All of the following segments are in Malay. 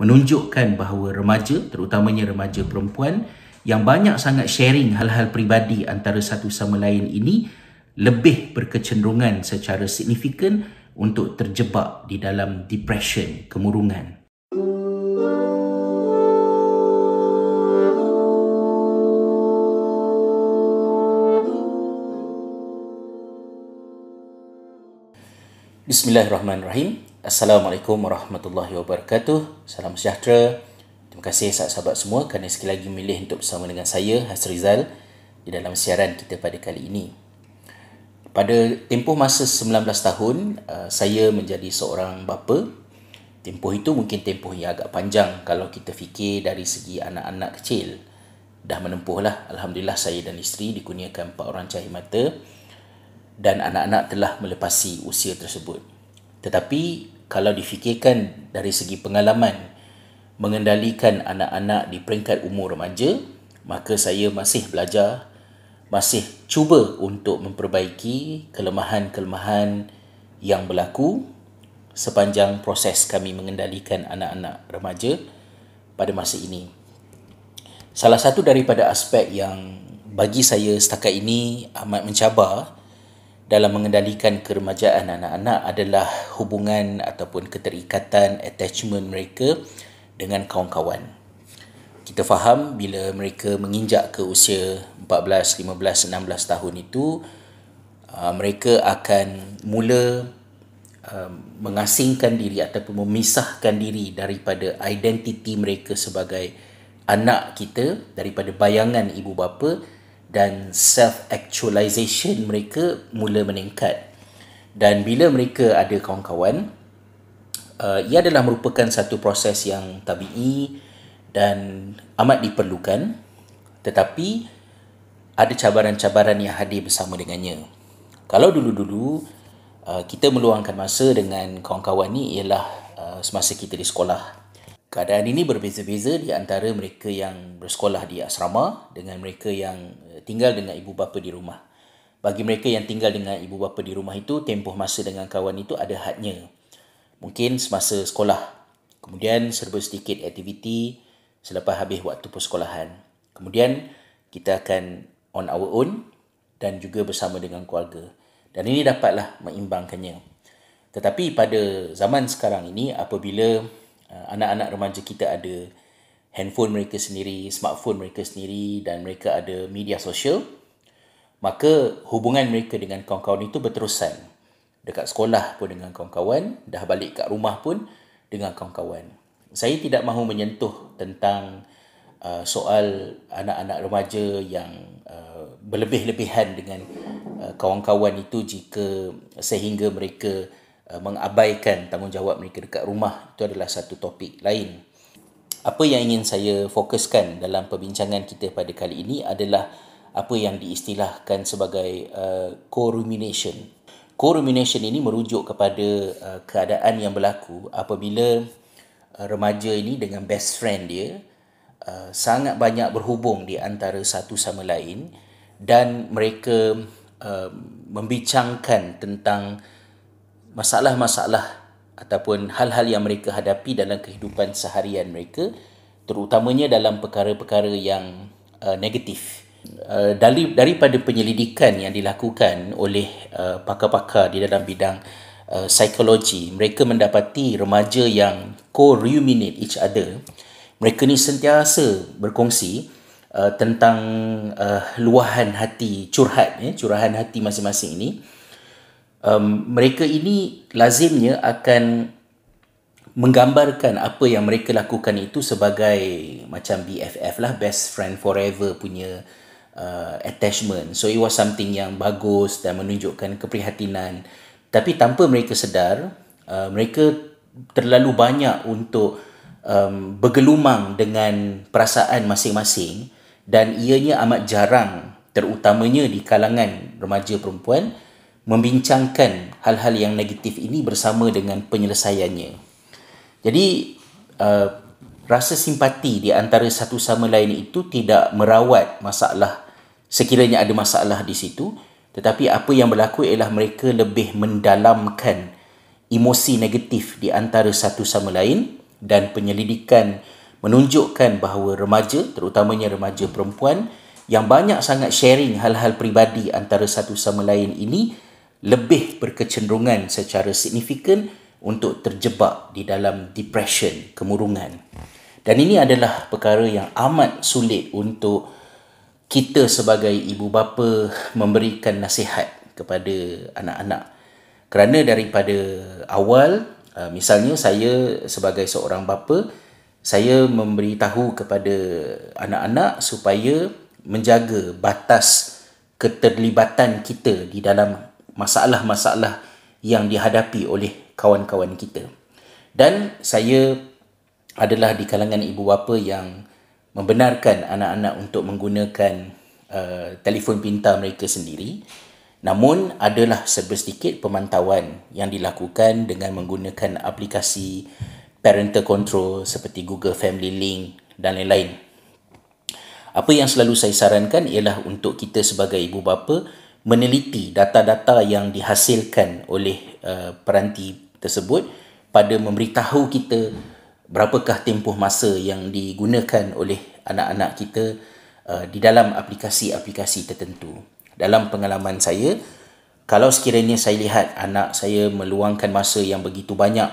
menunjukkan bahawa remaja terutamanya remaja perempuan yang banyak sangat sharing hal-hal peribadi antara satu sama lain ini lebih berkecenderungan secara signifikan untuk terjebak di dalam depression kemurungan Bismillahirrahmanirrahim. Assalamualaikum warahmatullahi wabarakatuh. Salam sejahtera. Terima kasih sahabat-sahabat semua kerana sekali lagi memilih untuk bersama dengan saya Hasrizal di dalam siaran kita pada kali ini. Pada tempoh masa 19 tahun, uh, saya menjadi seorang bapa. Tempoh itu mungkin tempoh yang agak panjang kalau kita fikir dari segi anak-anak kecil. Dah menempuhlah. Alhamdulillah saya dan isteri dikurniakan empat orang cahaya mata dan anak-anak telah melepasi usia tersebut. Tetapi kalau difikirkan dari segi pengalaman mengendalikan anak-anak di peringkat umur remaja, maka saya masih belajar, masih cuba untuk memperbaiki kelemahan-kelemahan yang berlaku sepanjang proses kami mengendalikan anak-anak remaja pada masa ini. Salah satu daripada aspek yang bagi saya setakat ini amat mencabar dalam mengendalikan keremajaan anak-anak adalah hubungan ataupun keterikatan attachment mereka dengan kawan-kawan. Kita faham bila mereka menginjak ke usia 14, 15, 16 tahun itu uh, mereka akan mula um, mengasingkan diri ataupun memisahkan diri daripada identiti mereka sebagai anak kita daripada bayangan ibu bapa dan self actualization mereka mula meningkat dan bila mereka ada kawan-kawan uh, ia adalah merupakan satu proses yang tabii dan amat diperlukan tetapi ada cabaran-cabaran yang hadir bersama dengannya kalau dulu-dulu uh, kita meluangkan masa dengan kawan-kawan ni ialah uh, semasa kita di sekolah Keadaan ini berbeza-beza di antara mereka yang bersekolah di asrama dengan mereka yang eh, tinggal dengan ibu bapa di rumah. Bagi mereka yang tinggal dengan ibu bapa di rumah itu, tempoh masa dengan kawan itu ada hadnya. Mungkin semasa sekolah. Kemudian serba sedikit aktiviti selepas habis waktu persekolahan. Kemudian kita akan on our own dan juga bersama dengan keluarga. Dan ini dapatlah mengimbangkannya. Tetapi pada zaman sekarang ini apabila anak-anak remaja kita ada handphone mereka sendiri, smartphone mereka sendiri dan mereka ada media sosial, maka hubungan mereka dengan kawan-kawan itu berterusan. Dekat sekolah pun dengan kawan-kawan, dah balik kat rumah pun dengan kawan-kawan. Saya tidak mahu menyentuh tentang uh, soal anak-anak remaja yang uh, berlebih-lebihan dengan uh, kawan-kawan itu jika sehingga mereka Uh, mengabaikan tanggungjawab mereka dekat rumah itu adalah satu topik lain. Apa yang ingin saya fokuskan dalam perbincangan kita pada kali ini adalah apa yang diistilahkan sebagai uh, co-rumination. Co-rumination ini merujuk kepada uh, keadaan yang berlaku apabila uh, remaja ini dengan best friend dia uh, sangat banyak berhubung di antara satu sama lain dan mereka uh, membincangkan tentang masalah-masalah ataupun hal-hal yang mereka hadapi dalam kehidupan seharian mereka terutamanya dalam perkara-perkara yang uh, negatif uh, dari daripada penyelidikan yang dilakukan oleh uh, pakar-pakar di dalam bidang uh, psikologi mereka mendapati remaja yang co-ruminate each other mereka ni sentiasa berkongsi uh, tentang uh, luahan hati curhat eh, curahan hati masing-masing ini um, mereka ini lazimnya akan menggambarkan apa yang mereka lakukan itu sebagai macam BFF lah best friend forever punya uh, attachment so it was something yang bagus dan menunjukkan keprihatinan tapi tanpa mereka sedar uh, mereka terlalu banyak untuk um, bergelumang dengan perasaan masing-masing dan ianya amat jarang terutamanya di kalangan remaja perempuan uh, membincangkan hal-hal yang negatif ini bersama dengan penyelesaiannya. Jadi uh, rasa simpati di antara satu sama lain itu tidak merawat masalah sekiranya ada masalah di situ, tetapi apa yang berlaku ialah mereka lebih mendalamkan emosi negatif di antara satu sama lain dan penyelidikan menunjukkan bahawa remaja terutamanya remaja perempuan yang banyak sangat sharing hal-hal peribadi antara satu sama lain ini lebih berkecenderungan secara signifikan untuk terjebak di dalam depression, kemurungan. Dan ini adalah perkara yang amat sulit untuk kita sebagai ibu bapa memberikan nasihat kepada anak-anak. Kerana daripada awal, uh, misalnya saya sebagai seorang bapa, saya memberitahu kepada anak-anak supaya menjaga batas keterlibatan kita di dalam masalah-masalah yang dihadapi oleh kawan-kawan kita. Dan saya adalah di kalangan ibu bapa yang membenarkan anak-anak untuk menggunakan uh, telefon pintar mereka sendiri. Namun adalah sebersedikit pemantauan yang dilakukan dengan menggunakan aplikasi parental control seperti Google Family Link dan lain-lain. Apa yang selalu saya sarankan ialah untuk kita sebagai ibu bapa meneliti data-data yang dihasilkan oleh uh, peranti tersebut pada memberitahu kita berapakah tempoh masa yang digunakan oleh anak-anak kita uh, di dalam aplikasi-aplikasi tertentu. Dalam pengalaman saya, kalau sekiranya saya lihat anak saya meluangkan masa yang begitu banyak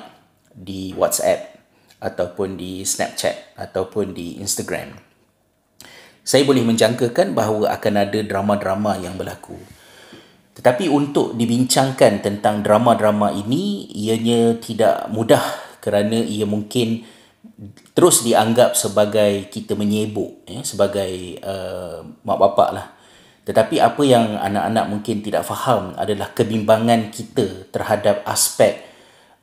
di WhatsApp ataupun di Snapchat ataupun di Instagram, saya boleh menjangkakan bahawa akan ada drama-drama yang berlaku. Tapi untuk dibincangkan tentang drama-drama ini, ianya tidak mudah kerana ia mungkin terus dianggap sebagai kita menyebuk, ya, sebagai uh, mak bapak lah. Tetapi apa yang anak-anak mungkin tidak faham adalah kebimbangan kita terhadap aspek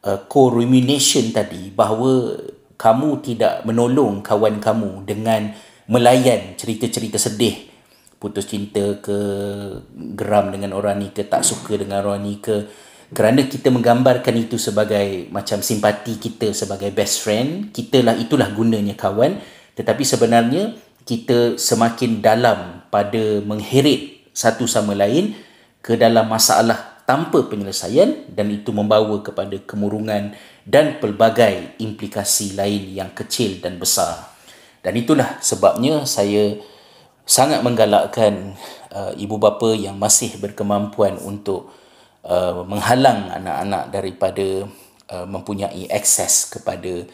uh, co-rumination tadi bahawa kamu tidak menolong kawan kamu dengan melayan cerita-cerita sedih putus cinta ke geram dengan orang ni ke tak suka dengan orang ni ke kerana kita menggambarkan itu sebagai macam simpati kita sebagai best friend kita itulah gunanya kawan tetapi sebenarnya kita semakin dalam pada mengheret satu sama lain ke dalam masalah tanpa penyelesaian dan itu membawa kepada kemurungan dan pelbagai implikasi lain yang kecil dan besar dan itulah sebabnya saya uh, sangat menggalakkan uh, ibu bapa yang masih berkemampuan untuk uh, menghalang anak-anak daripada uh, mempunyai akses kepada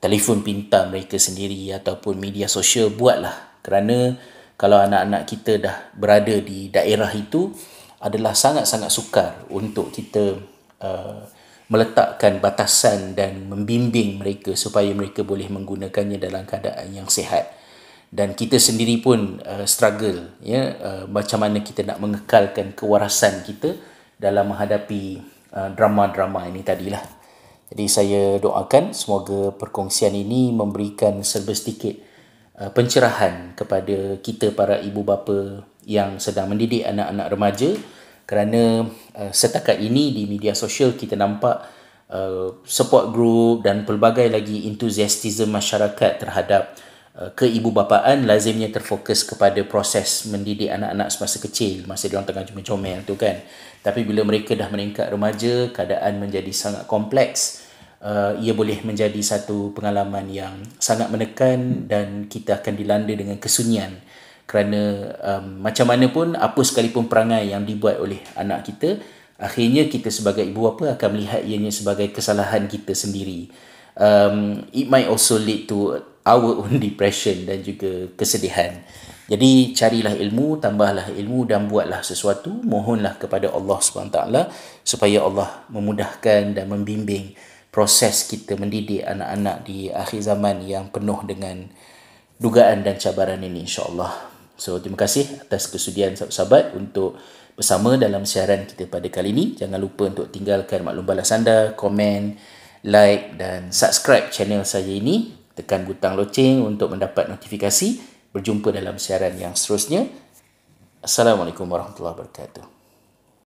telefon pintar mereka sendiri ataupun media sosial buatlah kerana kalau anak-anak kita dah berada di daerah itu adalah sangat-sangat sukar untuk kita uh, meletakkan batasan dan membimbing mereka supaya mereka boleh menggunakannya dalam keadaan yang sihat dan kita sendiri pun uh, struggle ya uh, macam mana kita nak mengekalkan kewarasan kita dalam menghadapi uh, drama-drama ini tadilah. Jadi saya doakan semoga perkongsian ini memberikan serba sedikit uh, pencerahan kepada kita para ibu bapa yang sedang mendidik anak-anak remaja kerana uh, setakat ini di media sosial kita nampak uh, support group dan pelbagai lagi enthusiasm masyarakat terhadap Eh, keibubapaan lazimnya terfokus kepada proses mendidik anak-anak semasa kecil masa dia tengah comel-comel tu kan tapi bila mereka dah meningkat remaja keadaan menjadi sangat kompleks uh, ia boleh menjadi satu pengalaman yang sangat menekan dan kita akan dilanda dengan kesunyian kerana um, macam mana pun apa sekalipun perangai yang dibuat oleh anak kita akhirnya kita sebagai ibu bapa akan melihat ianya sebagai kesalahan kita sendiri um, it might also lead to our own depression dan juga kesedihan. Jadi carilah ilmu, tambahlah ilmu dan buatlah sesuatu, mohonlah kepada Allah SWT supaya Allah memudahkan dan membimbing proses kita mendidik anak-anak di akhir zaman yang penuh dengan dugaan dan cabaran ini insyaAllah. So, terima kasih atas kesudian sahabat-sahabat untuk bersama dalam siaran kita pada kali ini. Jangan lupa untuk tinggalkan maklum balas anda, komen, like dan subscribe channel saya ini tekan butang loceng untuk mendapat notifikasi. Berjumpa dalam siaran yang seterusnya. Assalamualaikum warahmatullahi wabarakatuh.